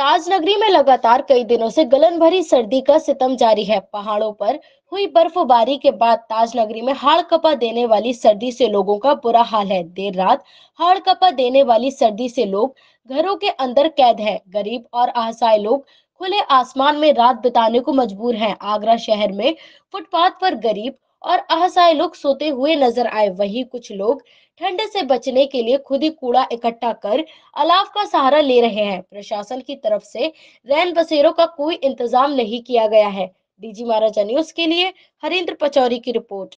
ताज नगरी में लगातार कई दिनों से गलन भरी सर्दी का सितम जारी है पहाड़ों पर हुई बर्फबारी के बाद ताज नगरी में हाड़ कपा देने वाली सर्दी से लोगों का बुरा हाल है देर रात हाड़ कपा देने वाली सर्दी से लोग घरों के अंदर कैद हैं गरीब और आसाय लोग खुले आसमान में रात बिताने को मजबूर हैं आगरा शहर में फुटपाथ पर गरीब और असहाय लोग सोते हुए नजर आए वही कुछ लोग ठंड से बचने के लिए खुद ही कूड़ा इकट्ठा कर अलाव का सहारा ले रहे हैं प्रशासन की तरफ से रैन बसेरों का कोई इंतजाम नहीं किया गया है डीजी महाराजा न्यूज के लिए हरिंद्र पचौरी की रिपोर्ट